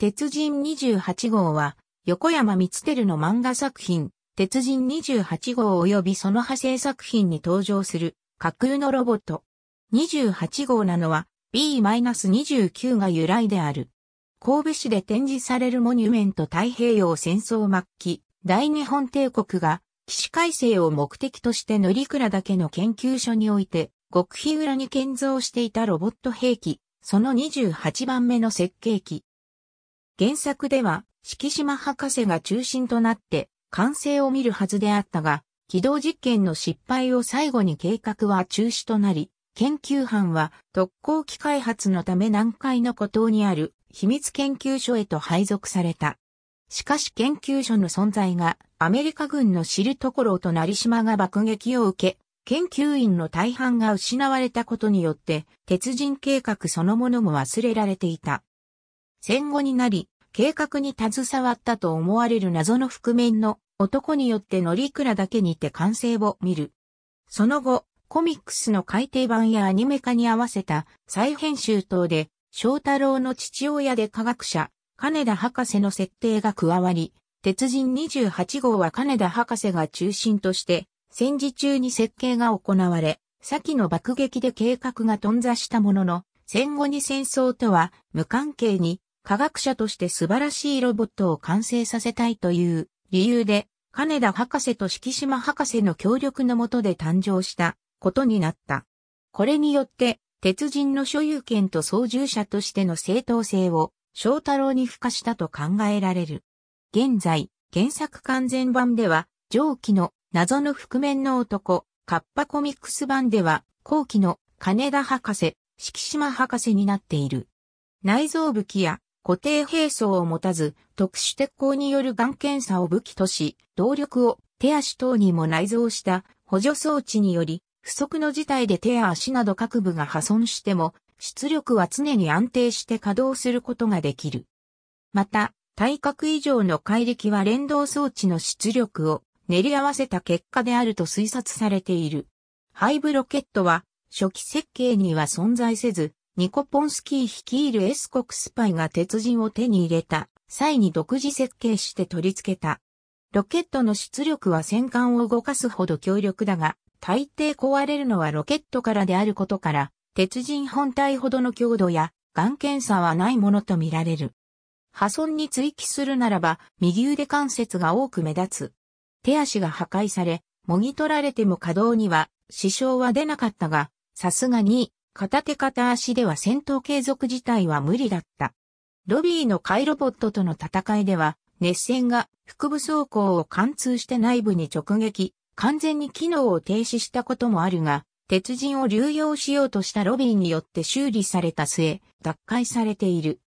鉄人28号は、横山光輝の漫画作品、鉄人28号及びその派生作品に登場する架空のロボット。28号なのは B-29 が由来である。神戸市で展示されるモニュメント太平洋戦争末期、大日本帝国が起死改正を目的として乗倉岳の研究所において、極秘裏に建造していたロボット兵器、その28番目の設計機、原作では、敷島博士が中心となって、完成を見るはずであったが、軌道実験の失敗を最後に計画は中止となり、研究班は特攻機開発のため南海の孤島にある秘密研究所へと配属された。しかし研究所の存在がアメリカ軍の知るところとり島が爆撃を受け、研究員の大半が失われたことによって、鉄人計画そのものも忘れられていた。戦後になり、計画に携わったと思われる謎の覆面の男によって乗鞍だけにて完成を見る。その後、コミックスの改訂版やアニメ化に合わせた再編集等で、翔太郎の父親で科学者、金田博士の設定が加わり、鉄人28号は金田博士が中心として、戦時中に設計が行われ、先の爆撃で計画が頓挫したものの、戦後に戦争とは無関係に科学者として素晴らしいロボットを完成させたいという理由で、金田博士と敷島博士の協力のもとで誕生したことになった。これによって、鉄人の所有権と操縦者としての正当性を翔太郎に付加したと考えられる。現在、原作完全版では、上記の謎の覆面の男、カッパコミックス版では、後期の金田博士、敷島博士になっている。内臓武器や固定兵装を持たず、特殊鉄鋼による眼検査を武器とし、動力を手足等にも内蔵した補助装置により、不測の事態で手や足など各部が破損しても、出力は常に安定して稼働することができる。また、体格以上の怪力は連動装置の出力を練り合わせた結果であると推察されている。ハイブロケットは初期設計には存在せず、ニコポンスキー率いるエスコックスパイが鉄人を手に入れた際に独自設計して取り付けた。ロケットの出力は戦艦を動かすほど強力だが、大抵壊れるのはロケットからであることから、鉄人本体ほどの強度や、眼検査はないものとみられる。破損に追記するならば、右腕関節が多く目立つ。手足が破壊され、もぎ取られても稼働には支障は出なかったが、さすがに片手片足では戦闘継続自体は無理だった。ロビーのカイロボットとの戦いでは、熱線が腹部装甲を貫通して内部に直撃、完全に機能を停止したこともあるが、鉄人を流用しようとしたロビーによって修理された末、脱回されている。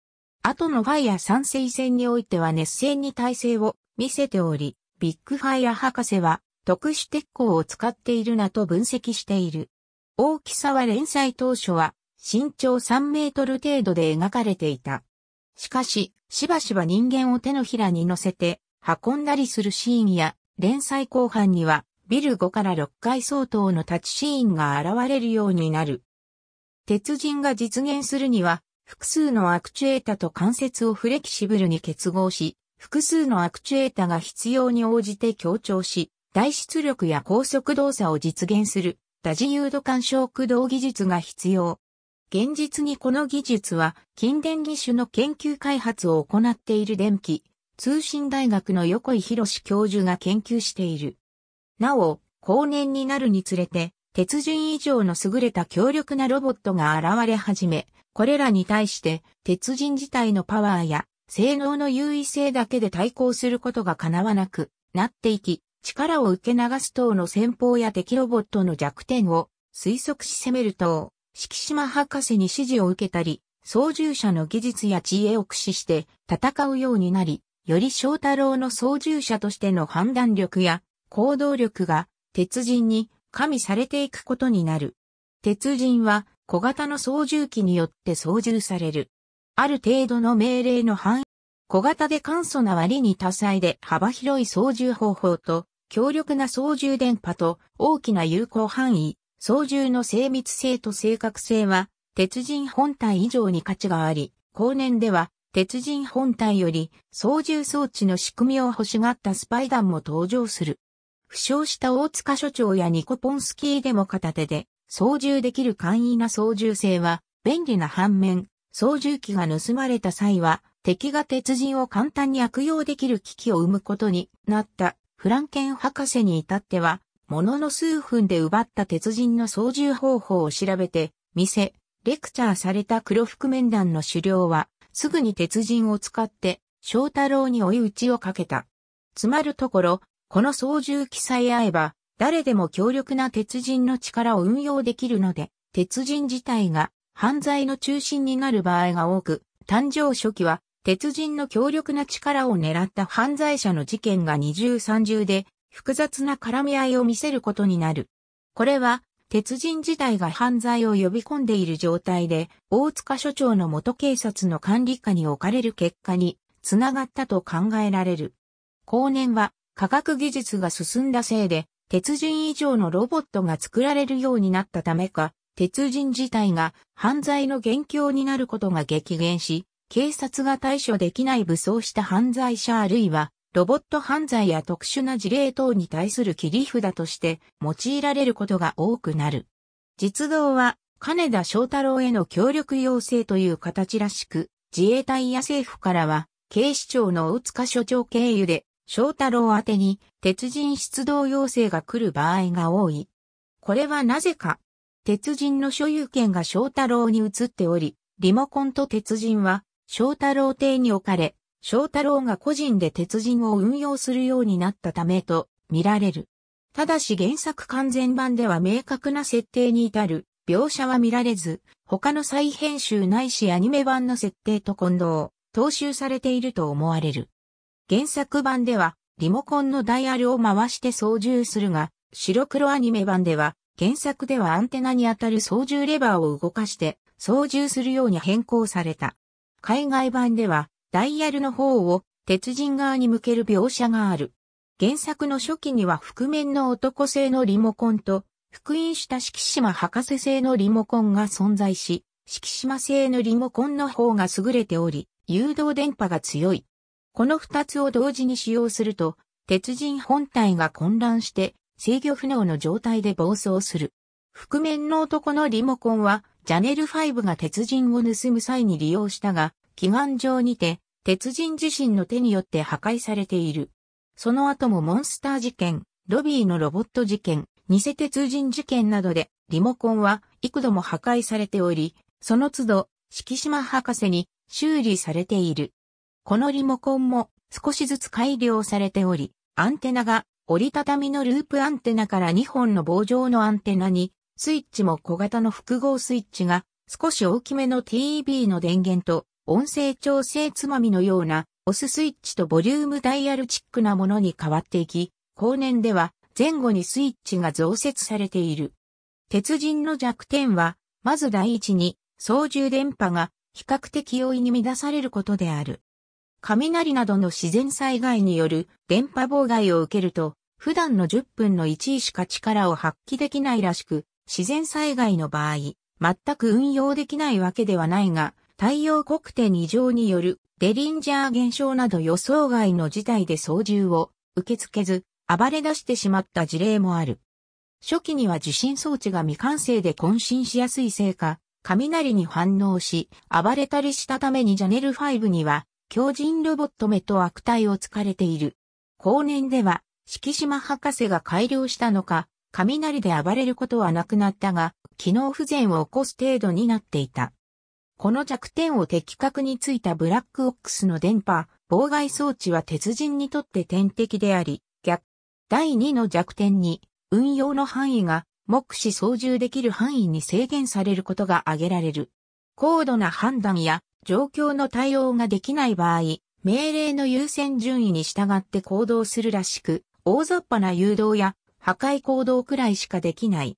後のファイア三水戦においては熱戦に耐性を見せており、ビッグファイア博士は特殊鉄鋼を使っているなと分析している。大きさは連載当初は身長3メートル程度で描かれていた。しかし、しばしば人間を手のひらに乗せて運んだりするシーンや、連載後半にはビル5から6階相当の立ちシーンが現れるようになる。鉄人が実現するには、複数のアクチュエータと関節をフレキシブルに結合し、複数のアクチュエータが必要に応じて強調し、大出力や高速動作を実現する多自由度干渉駆動技術が必要。現実にこの技術は近電義手の研究開発を行っている電気通信大学の横井博士教授が研究している。なお、後年になるにつれて、鉄人以上の優れた強力なロボットが現れ始め、これらに対して鉄人自体のパワーや性能の優位性だけで対抗することが叶わなくなっていき、力を受け流す等の戦法や敵ロボットの弱点を推測し攻める等、敷島博士に指示を受けたり、操縦者の技術や知恵を駆使して戦うようになり、より翔太郎の操縦者としての判断力や行動力が鉄人に加味されていくことになる。鉄人は小型の操縦機によって操縦される。ある程度の命令の範囲、小型で簡素な割に多彩で幅広い操縦方法と強力な操縦電波と大きな有効範囲、操縦の精密性と正確性は、鉄人本体以上に価値があり、後年では、鉄人本体より操縦装置の仕組みを欲しがったスパイダンも登場する。負傷した大塚所長やニコポンスキーでも片手で操縦できる簡易な操縦性は便利な反面、操縦機が盗まれた際は敵が鉄人を簡単に悪用できる機器を生むことになった。フランケン博士に至っては、ものの数分で奪った鉄人の操縦方法を調べて、見せ、レクチャーされた黒覆面団の狩猟は、すぐに鉄人を使って、翔太郎に追い打ちをかけた。つまるところ、この操縦機さえ合えば、誰でも強力な鉄人の力を運用できるので、鉄人自体が犯罪の中心になる場合が多く、誕生初期は鉄人の強力な力を狙った犯罪者の事件が二重三重で複雑な絡み合いを見せることになる。これは、鉄人自体が犯罪を呼び込んでいる状態で、大塚署長の元警察の管理下に置かれる結果に、つながったと考えられる。後年は、科学技術が進んだせいで、鉄人以上のロボットが作られるようになったためか、鉄人自体が犯罪の元凶になることが激減し、警察が対処できない武装した犯罪者あるいは、ロボット犯罪や特殊な事例等に対する切り札として用いられることが多くなる。実動は、金田翔太郎への協力要請という形らしく、自衛隊や政府からは、警視庁の大塚署長経由で、翔太郎宛に、鉄人出動要請が来る場合が多い。これはなぜか、鉄人の所有権が翔太郎に移っており、リモコンと鉄人は翔太郎邸に置かれ、翔太郎が個人で鉄人を運用するようになったためと見られる。ただし原作完全版では明確な設定に至る描写は見られず、他の再編集ないしアニメ版の設定と混同、踏襲されていると思われる。原作版ではリモコンのダイヤルを回して操縦するが、白黒アニメ版では原作ではアンテナに当たる操縦レバーを動かして操縦するように変更された。海外版では、ダイヤルの方を鉄人側に向ける描写がある。原作の初期には覆面の男性のリモコンと、福音した敷島博士製のリモコンが存在し、敷島製のリモコンの方が優れており、誘導電波が強い。この二つを同時に使用すると、鉄人本体が混乱して制御不能の状態で暴走する。覆面の男のリモコンはジャネル5が鉄人を盗む際に利用したが、祈願上にて、鉄人自身の手によって破壊されている。その後もモンスター事件、ロビーのロボット事件、偽鉄人事件などで、リモコンは幾度も破壊されており、その都度、敷島博士に修理されている。このリモコンも少しずつ改良されており、アンテナが折りたたみのループアンテナから2本の棒状のアンテナにスイッチも小型の複合スイッチが少し大きめの TEB の電源と音声調整つまみのようなオススイッチとボリュームダイヤルチックなものに変わっていき、後年では前後にスイッチが増設されている。鉄人の弱点は、まず第一に操縦電波が比較的容易に乱されることである。雷などの自然災害による電波妨害を受けると、普段の10分の1位しか力を発揮できないらしく、自然災害の場合、全く運用できないわけではないが、太陽黒点異常によるデリンジャー現象など予想外の事態で操縦を受け付けず、暴れ出してしまった事例もある。初期には受信装置が未完成で渾身しやすいせいか、雷に反応し、暴れたりしたためにジャネル5には、強靭ロボット目と悪態をつかれている。後年では、敷島博士が改良したのか、雷で暴れることはなくなったが、機能不全を起こす程度になっていた。この弱点を的確についたブラックオックスの電波、妨害装置は鉄人にとって天敵であり、逆、第2の弱点に、運用の範囲が、目視操縦できる範囲に制限されることが挙げられる。高度な判断や状況の対応ができない場合、命令の優先順位に従って行動するらしく、大雑把な誘導や破壊行動くらいしかできない。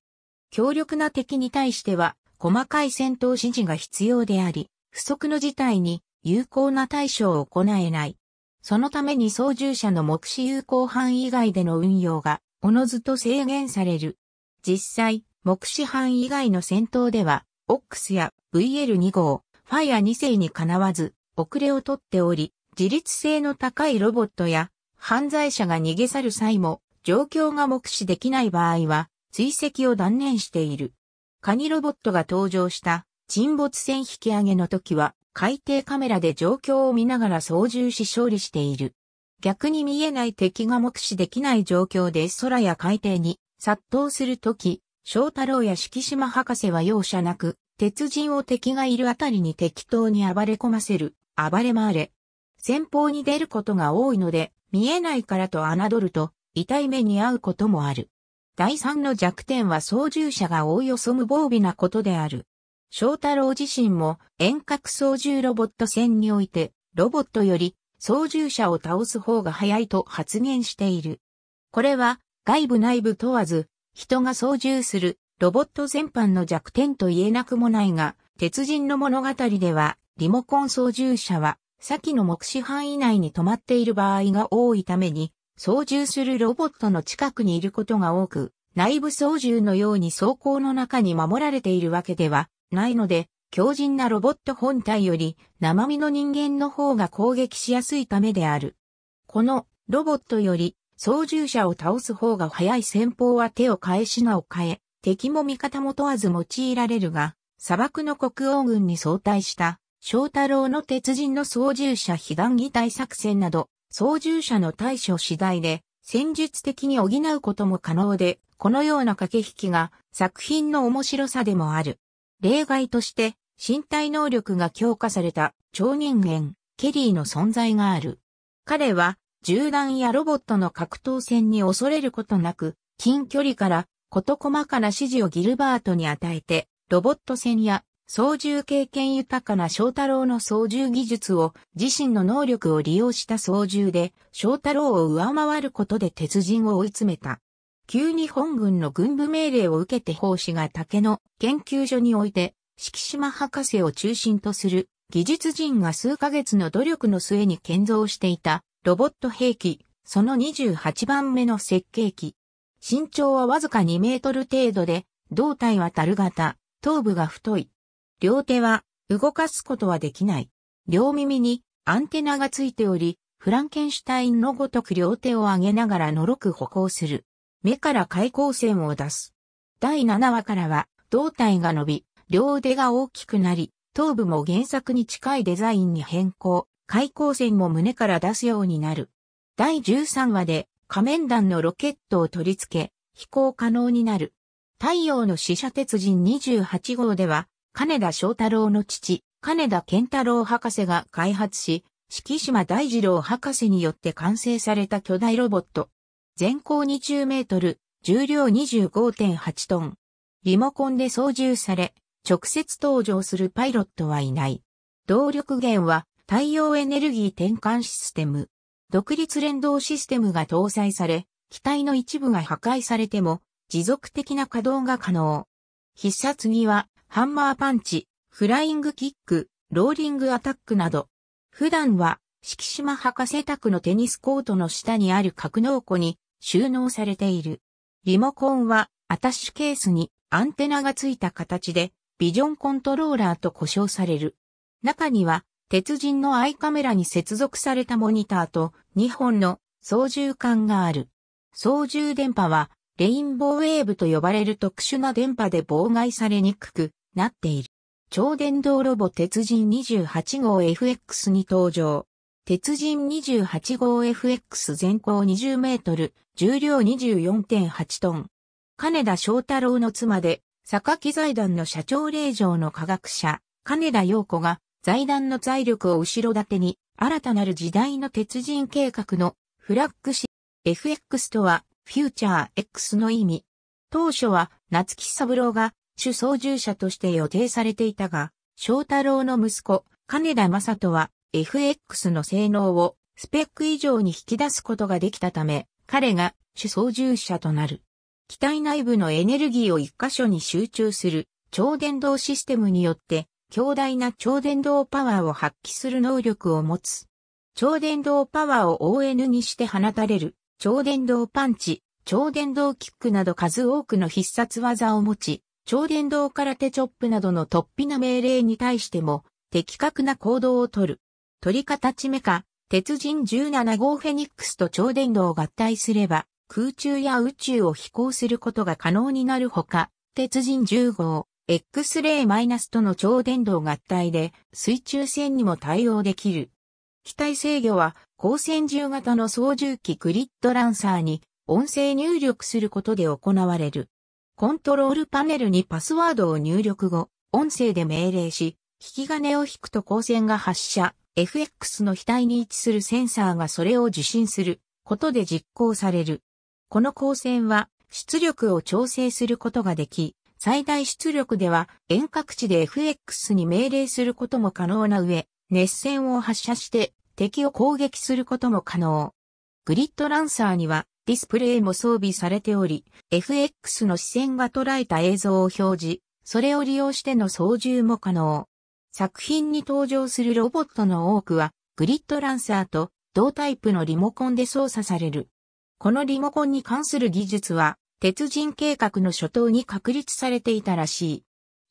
強力な敵に対しては、細かい戦闘指示が必要であり、不測の事態に有効な対処を行えない。そのために操縦者の目視有効範囲以外での運用が、おのずと制限される。実際、目視範囲以外の戦闘では、オックスや VL2 号、ファイア2世にかなわず、遅れをとっており、自立性の高いロボットや、犯罪者が逃げ去る際も、状況が目視できない場合は、追跡を断念している。カニロボットが登場した沈没船引き上げの時は、海底カメラで状況を見ながら操縦し勝利している。逆に見えない敵が目視できない状況で空や海底に殺到するとき、翔太郎や敷島博士は容赦なく、鉄人を敵がいるあたりに適当に暴れ込ませる、暴れ回れ。先方に出ることが多いので、見えないからと侮ると、痛い目に遭うこともある。第三の弱点は操縦者がおおよそ無防備なことである。翔太郎自身も遠隔操縦ロボット戦において、ロボットより操縦者を倒す方が早いと発言している。これは外部内部問わず、人が操縦するロボット全般の弱点と言えなくもないが、鉄人の物語では、リモコン操縦者は、先の目視範囲内に止まっている場合が多いために、操縦するロボットの近くにいることが多く、内部操縦のように走行の中に守られているわけではないので、強靭なロボット本体より生身の人間の方が攻撃しやすいためである。このロボットより操縦者を倒す方が早い戦法は手を変え品を変え、敵も味方も問わず用いられるが、砂漠の国王軍に相対した、翔太郎の鉄人の操縦者被弾擬態作戦など、操縦者の対処次第で戦術的に補うことも可能で、このような駆け引きが作品の面白さでもある。例外として身体能力が強化された超人間、ケリーの存在がある。彼は銃弾やロボットの格闘戦に恐れることなく、近距離から事細かな指示をギルバートに与えて、ロボット戦や操縦経験豊かな翔太郎の操縦技術を自身の能力を利用した操縦で翔太郎を上回ることで鉄人を追い詰めた。急に本軍の軍部命令を受けて法師が竹の研究所において敷島博士を中心とする技術人が数ヶ月の努力の末に建造していたロボット兵器、その28番目の設計機。身長はわずか2メートル程度で、胴体は樽型、頭部が太い、両手は動かすことはできない。両耳にアンテナがついており、フランケンシュタインのごとく両手を上げながらのろく歩行する。目から開口線を出す。第7話からは、胴体が伸び、両腕が大きくなり、頭部も原作に近いデザインに変更、開口線も胸から出すようになる。第13話で、仮面団のロケットを取り付け、飛行可能になる。太陽の死者鉄人28号では、金田正太郎の父、金田健太郎博士が開発し、四季島大二郎博士によって完成された巨大ロボット。全高20メートル、重量25.8トン。リモコンで操縦され、直接登場するパイロットはいない。動力源は太陽エネルギー転換システム。独立連動システムが搭載され、機体の一部が破壊されても持続的な稼働が可能。必殺にはハンマーパンチ、フライングキック、ローリングアタックなど、普段は敷島博士宅のテニスコートの下にある格納庫に収納されている。リモコンはアタッシュケースにアンテナがついた形でビジョンコントローラーと呼称される。中には鉄人のアイカメラに接続されたモニターと2本の操縦桿がある。操縦電波はレインボーウェーブと呼ばれる特殊な電波で妨害されにくく、なっている。超電動ロボ鉄人28号 FX に登場。鉄人28号 FX 全高20メートル、重量24.8トン。金田翔太郎の妻で、坂木財団の社長令嬢の科学者、金田陽子が、財団の財力を後ろ盾に、新たなる時代の鉄人計画のフラッグシ FX とは、フューチャー X の意味。当初は、夏木三郎が主操縦者として予定されていたが、翔太郎の息子、金田正人は FX の性能をスペック以上に引き出すことができたため、彼が主操縦者となる。機体内部のエネルギーを一箇所に集中する超電導システムによって、強大な超電導パワーを発揮する能力を持つ。超電導パワーを ON にして放たれる、超電導パンチ、超電導キックなど数多くの必殺技を持ち、超電動空手チョップなどの突飛な命令に対しても、的確な行動をとる。り方ちめか、鉄人17号フェニックスと超電導を合体すれば、空中や宇宙を飛行することが可能になるほか、鉄人10号、X レイマイナスとの超電導合体で水中戦にも対応できる。機体制御は光線銃型の操縦機グリッドランサーに音声入力することで行われる。コントロールパネルにパスワードを入力後、音声で命令し、引き金を引くと光線が発射、FX の額に位置するセンサーがそれを受信することで実行される。この光線は出力を調整することができ、最大出力では遠隔地で FX に命令することも可能な上、熱線を発射して敵を攻撃することも可能。グリッドランサーにはディスプレイも装備されており、FX の視線が捉えた映像を表示、それを利用しての操縦も可能。作品に登場するロボットの多くは、グリッドランサーと同タイプのリモコンで操作される。このリモコンに関する技術は、鉄人計画の初頭に確立されていたらしい。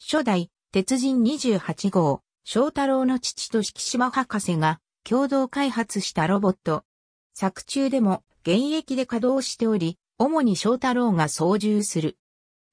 初代、鉄人28号、翔太郎の父と敷島博士が共同開発したロボット。作中でも現役で稼働しており、主に翔太郎が操縦する。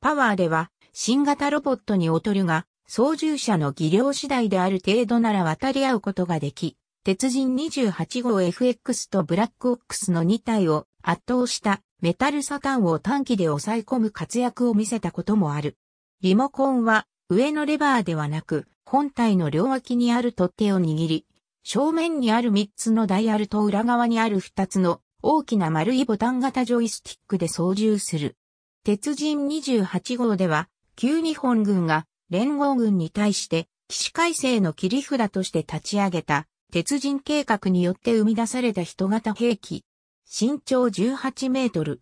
パワーでは、新型ロボットに劣るが、操縦者の技量次第である程度なら渡り合うことができ、鉄人28号 FX とブラックオックスの2体を圧倒したメタルサタンを短期で抑え込む活躍を見せたこともある。リモコンは上のレバーではなく本体の両脇にある取っ手を握り、正面にある3つのダイヤルと裏側にある2つの大きな丸いボタン型ジョイスティックで操縦する。鉄人28号では、旧日本軍が連合軍に対して騎士改正の切り札として立ち上げた鉄人計画によって生み出された人型兵器。身長18メートル。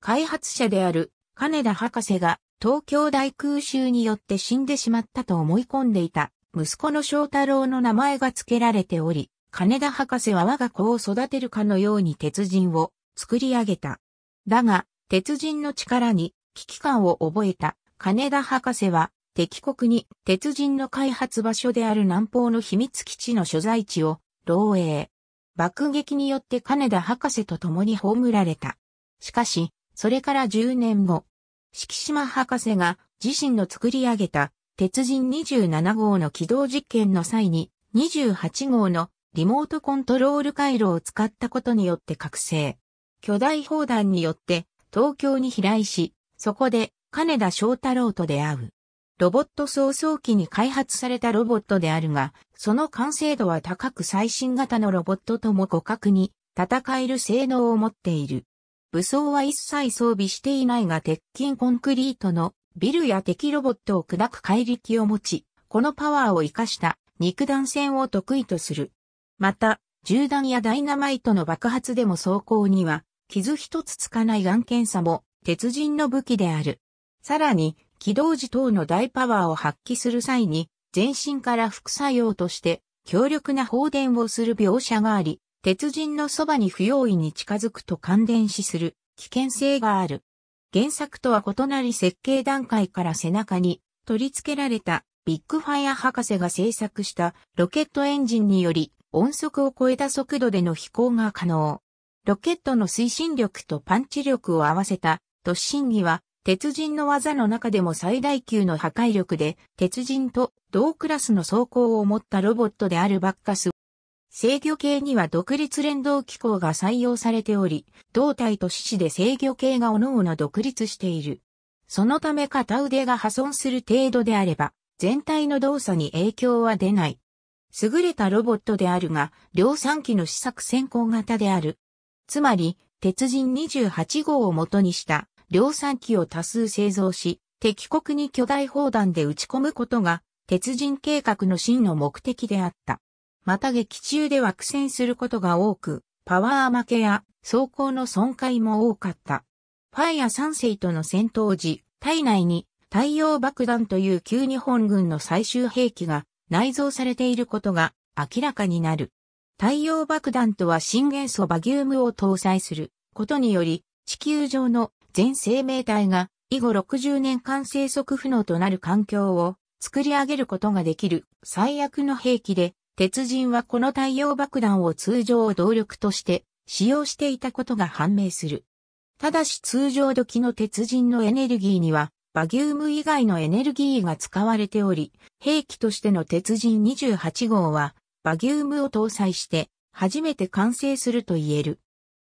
開発者である金田博士が東京大空襲によって死んでしまったと思い込んでいた息子の翔太郎の名前が付けられており、金田博士は我が子を育てるかのように鉄人を作り上げた。だが、鉄人の力に危機感を覚えた金田博士は敵国に鉄人の開発場所である南方の秘密基地の所在地を漏洩。爆撃によって金田博士と共に葬られた。しかし、それから10年後、敷島博士が自身の作り上げた鉄人27号の起動実験の際に28号のリモートコントロール回路を使ったことによって覚醒。巨大砲弾によって東京に飛来し、そこで金田翔太郎と出会う。ロボット早々機に開発されたロボットであるが、その完成度は高く最新型のロボットとも互角に戦える性能を持っている。武装は一切装備していないが鉄筋コンクリートのビルや敵ロボットを砕く怪力を持ち、このパワーを活かした肉弾戦を得意とする。また、銃弾やダイナマイトの爆発でも装甲には、傷一つつかない眼検査も、鉄人の武器である。さらに、起動時等の大パワーを発揮する際に、全身から副作用として、強力な放電をする描写があり、鉄人のそばに不用意に近づくと感電死する危険性がある。原作とは異なり設計段階から背中に取り付けられたビッグファイア博士が制作したロケットエンジンにより音速を超えた速度での飛行が可能。ロケットの推進力とパンチ力を合わせた突進技は、鉄人の技の中でも最大級の破壊力で、鉄人と同クラスの走行を持ったロボットであるバッカス。制御系には独立連動機構が採用されており、胴体と四肢で制御系が各々独立している。そのため片腕が破損する程度であれば、全体の動作に影響は出ない。優れたロボットであるが、量産機の試作先行型である。つまり、鉄人28号を元にした量産機を多数製造し、敵国に巨大砲弾で撃ち込むことが、鉄人計画の真の目的であった。また劇中では苦戦することが多く、パワー負けや装甲の損壊も多かった。ファイア3世との戦闘時、体内に太陽爆弾という旧日本軍の最終兵器が内蔵されていることが明らかになる。太陽爆弾とは新元素バギウムを搭載することにより、地球上の全生命体が以後60年間生息不能となる環境を作り上げることができる最悪の兵器で、鉄人はこの太陽爆弾を通常動力として使用していたことが判明する。ただし通常時の鉄人のエネルギーにはバギウム以外のエネルギーが使われており、兵器としての鉄人28号は、バギウムを搭載して、初めて完成すると言える。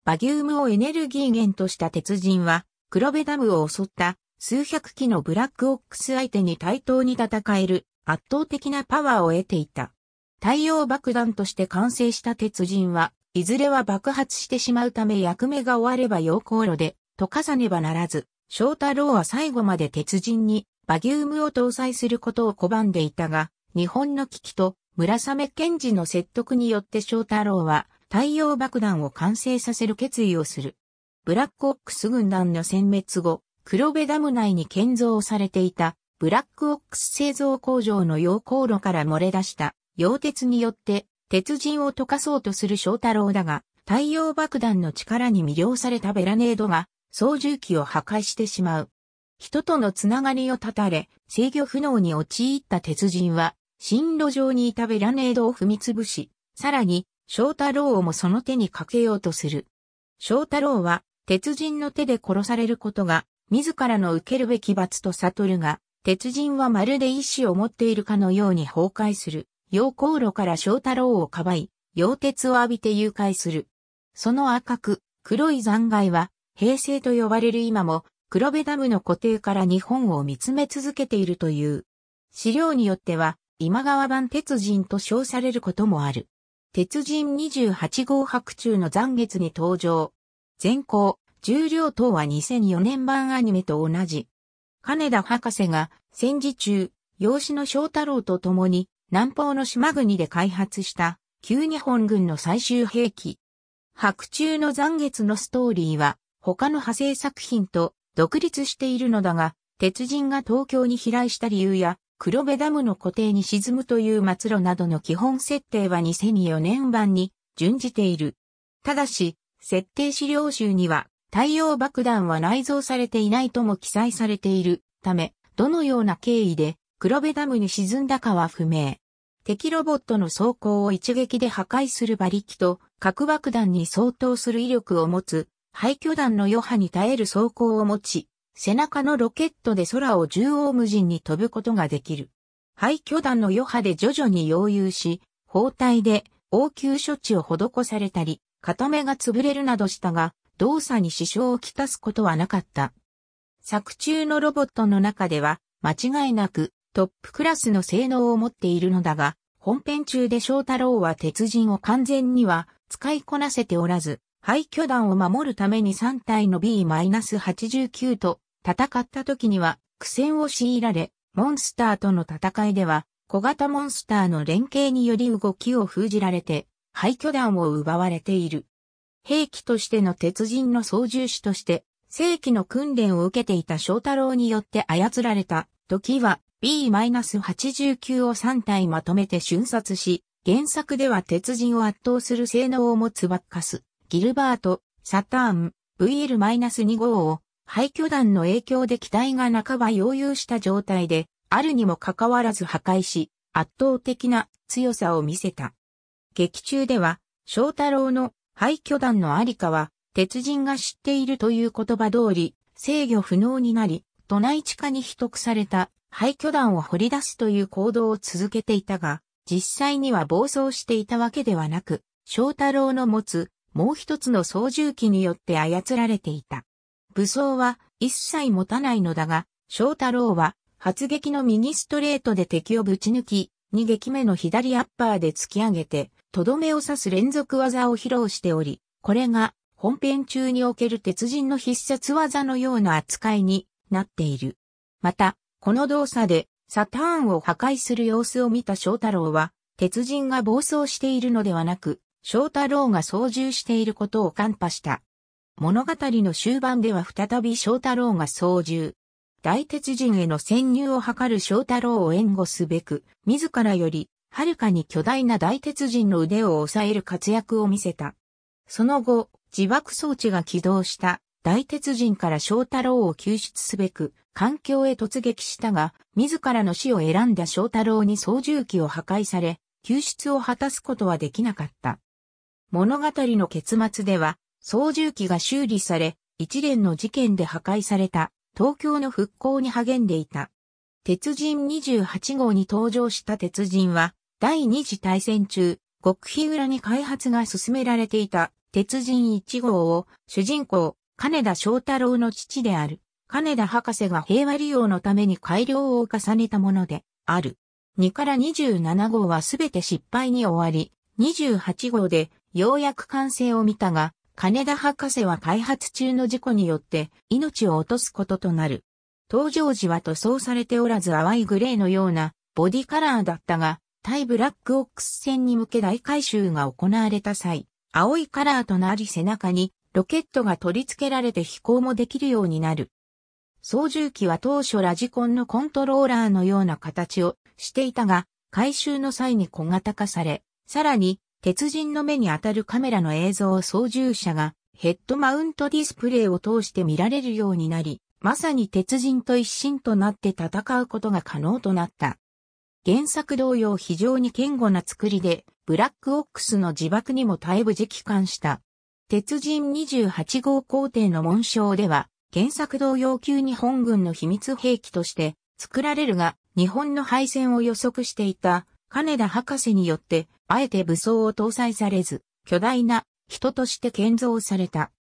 バギウムをエネルギー源とした鉄人は、黒部ダムを襲った数百機のブラックオックス相手に対等に戦える圧倒的なパワーを得ていた。太陽爆弾として完成した鉄人は、いずれは爆発してしまうため役目が終われば溶鉱炉で溶かさねばならず、翔太郎は最後まで鉄人にバギウムを搭載することを拒んでいたが、日本の危機と村雨賢治の説得によって翔太郎は太陽爆弾を完成させる決意をする。ブラックオックス軍団の殲滅後、黒部ダム内に建造されていたブラックオックス製造工場の溶鉱炉から漏れ出した溶鉄によって鉄人を溶かそうとする翔太郎だが、太陽爆弾の力に魅了されたベラネードが操縦機を破壊してしまう。人とのつながりを断たれ、制御不能に陥った鉄人は、進路上にいたベラネードを踏みつぶし、さらに、翔太郎をもその手にかけようとする。翔太郎は、鉄人の手で殺されることが、自らの受けるべき罰と悟るが、鉄人はまるで意志を持っているかのように崩壊する。溶光炉から翔太郎をかばい、溶鉄を浴びて誘拐する。その赤く、黒い残骸は、平成と呼ばれる今も、黒部ダムの固定から日本を見つめ続けているという。資料によっては、今川版鉄人と称されることもある。鉄人28号白昼の残月に登場。全校、重量等は2004年版アニメと同じ。金田博士が戦時中、養子の翔太郎と共に南方の島国で開発した旧日本軍の最終兵器。白昼の残月のストーリーは他の派生作品と独立しているのだが、鉄人が東京に飛来した理由や、黒部ダムの固定に沈むという末路などの基本設定は2004年版に準じている。ただし、設定資料集には太陽爆弾は内蔵されていないとも記載されているため、どのような経緯で黒部ダムに沈んだかは不明。敵ロボットの装甲を一撃で破壊する馬力と核爆弾に相当する威力を持つ廃墟弾の余波に耐える装甲を持ち、背中のロケットで空を縦横無尽に飛ぶことができる。廃墟弾の余波で徐々に溶融し、包帯で応急処置を施されたり、片目が潰れるなどしたが、動作に支障をきたすことはなかった。作中のロボットの中では、間違いなくトップクラスの性能を持っているのだが、本編中で翔太郎は鉄人を完全には使いこなせておらず、廃墟団を守るために3体の B-89 と戦った時には苦戦を強いられ、モンスターとの戦いでは小型モンスターの連携により動きを封じられて廃墟団を奪われている。兵器としての鉄人の操縦士として正規の訓練を受けていた翔太郎によって操られた時は B-89 を3体まとめて瞬殺し、原作では鉄人を圧倒する性能を持つバッカス、ギルバート、サターン、VL-2 号を廃墟弾の影響で機体が半ば溶融した状態で、あるにもかかわらず破壊し、圧倒的な強さを見せた。劇中では、翔太郎の廃墟団のありかは、鉄人が知っているという言葉通り、制御不能になり、都内地下に秘匿された廃墟団を掘り出すという行動を続けていたが、実際には暴走していたわけではなく、翔太郎の持つもう一つの操縦機によって操られていた。武装は一切持たないのだが、翔太郎は発撃の右ストレートで敵をぶち抜き、2撃目の左アッパーで突き上げて、とどめを刺す連続技を披露しており、これが本編中における鉄人の必殺技のような扱いになっている。また、この動作でサターンを破壊する様子を見た翔太郎は、鉄人が暴走しているのではなく、翔太郎が操縦していることを看破した。物語の終盤では再び翔太郎が操縦。大鉄人への潜入を図る翔太郎を援護すべく、自らより、はるかに巨大な大鉄人の腕を抑える活躍を見せた。その後、自爆装置が起動した大鉄人から翔太郎を救出すべく、環境へ突撃したが、自らの死を選んだ翔太郎に操縦機を破壊され、救出を果たすことはできなかった。物語の結末では、操縦機が修理され、一連の事件で破壊された東京の復興に励んでいた。鉄人28号に登場した鉄人は、第二次大戦中、極秘裏に開発が進められていた鉄人1号を主人公、金田翔太郎の父である、金田博士が平和利用のために改良を重ねたものである。2から27号はすべて失敗に終わり、28号でようやく完成を見たが、金田博士は開発中の事故によって命を落とすこととなる。登場時は塗装されておらず淡いグレーのようなボディカラーだったが、対ブラックオックス戦に向け大改修が行われた際、青いカラーとなり背中にロケットが取り付けられて飛行もできるようになる。操縦機は当初ラジコンのコントローラーのような形をしていたが、回収の際に小型化され、さらに鉄人の目に当たるカメラの映像を操縦者がヘッドマウントディスプレイを通して見られるようになり、まさに鉄人と一心となって戦うことが可能となった。原作同様非常に堅固な作りで、ブラックオックスの自爆にも耐え無事帰還した。鉄人28号皇帝の紋章では、原作同様級に本軍の秘密兵器として作られるが、日本の敗戦を予測していた金田博士によってあえて武装を搭載されず、巨大な人として建造された。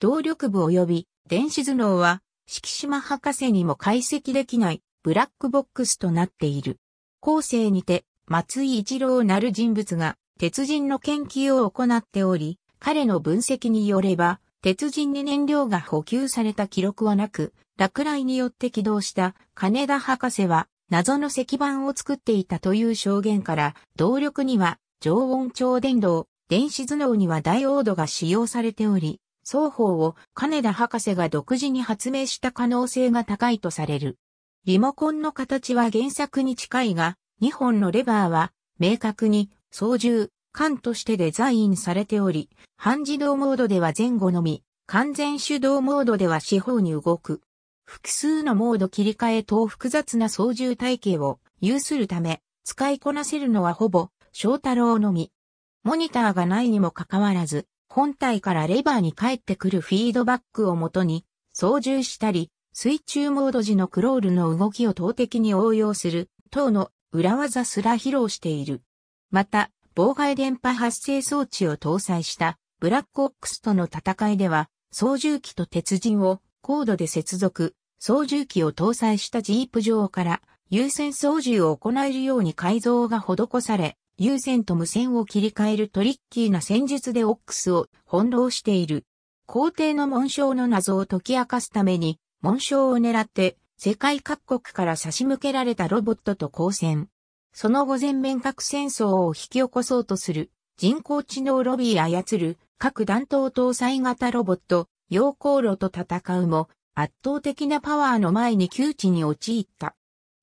動力部及び電子頭脳は、敷島博士にも解析できないブラックボックスとなっている。後世にて、松井一郎なる人物が、鉄人の研究を行っており、彼の分析によれば、鉄人に燃料が補給された記録はなく、落雷によって起動した金田博士は、謎の石板を作っていたという証言から、動力には常温超電導、電子頭脳にはダイオードが使用されており、双方を金田博士が独自に発明した可能性が高いとされる。リモコンの形は原作に近いが、2本のレバーは明確に操縦、管としてデザインされており、半自動モードでは前後のみ、完全手動モードでは四方に動く。複数のモード切り替え等複雑な操縦体系を有するため、使いこなせるのはほぼ翔太郎のみ。モニターがないにもかかわらず、本体からレバーに返ってくるフィードバックをもとに、操縦したり、水中モード時のクロールの動きを投的に応用する、等の裏技すら披露している。また、妨害電波発生装置を搭載したブラックオックスとの戦いでは、操縦機と鉄人を高度で接続、操縦機を搭載したジープ上から優先操縦を行えるように改造が施され、有線と無線を切り替えるトリッキーな戦術でオックスを翻弄している。皇帝の紋章の謎を解き明かすために、紋章を狙って、世界各国から差し向けられたロボットと交戦。その後全面核戦争を引き起こそうとする、人工知能ロビー操る、各弾頭搭載型ロボット、陽光炉と戦うも、圧倒的なパワーの前に窮地に陥った。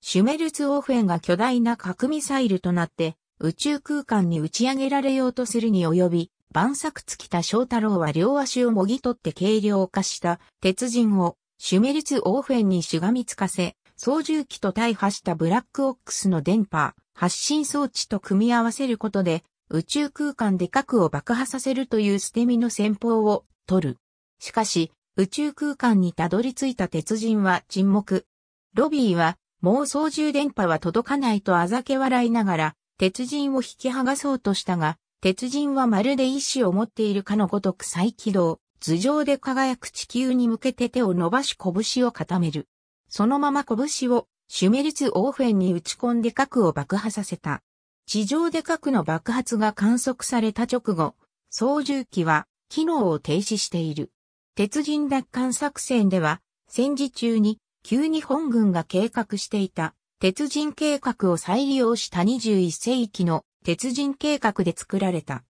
シュメルツオーフェンが巨大な核ミサイルとなって、宇宙空間に打ち上げられようとするに及び、万作尽きた翔太郎は両足をもぎ取って軽量化した鉄人をシュメリツ・オーフェンにしがみつかせ、操縦機と大破したブラックオックスの電波、発信装置と組み合わせることで、宇宙空間で核を爆破させるという捨て身の戦法を取る。しかし、宇宙空間にたどり着いた鉄人は沈黙。ロビーは、もう操縦電波は届かないとあざけ笑いながら、鉄人を引き剥がそうとしたが、鉄人はまるで意志を持っているかのごとく再起動、頭上で輝く地球に向けて手を伸ばし拳を固める。そのまま拳をシュメルツ・オーフェンに打ち込んで核を爆破させた。地上で核の爆発が観測された直後、操縦機は機能を停止している。鉄人奪還作戦では戦時中に急に本軍が計画していた鉄人計画を再利用した21世紀の鉄人計画で作られた。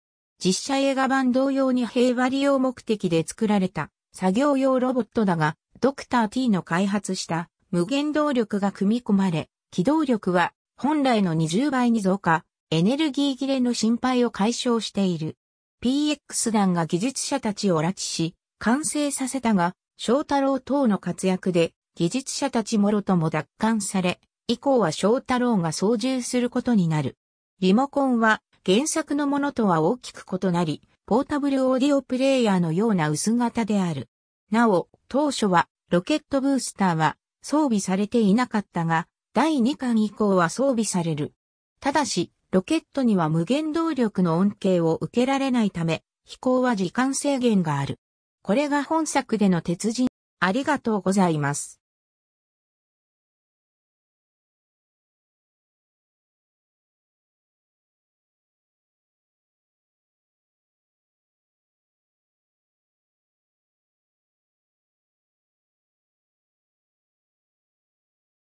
実写映画版同様に平和利用目的で作られた作業用ロボットだが、ドクター T の開発した無限動力が組み込まれ、機動力は本来の20倍に増加、エネルギー切れの心配を解消している。PX 団が技術者たちを拉致し、完成させたが、翔太郎等の活躍で技術者たちもろとも奪還され、以降は翔太郎が操縦することになる。リモコンは原作のものとは大きく異なり、ポータブルオーディオプレイヤーのような薄型である。なお、当初はロケットブースターは装備されていなかったが、第2巻以降は装備される。ただし、ロケットには無限動力の恩恵を受けられないため、飛行は時間制限がある。これが本作での鉄人。ありがとうございます。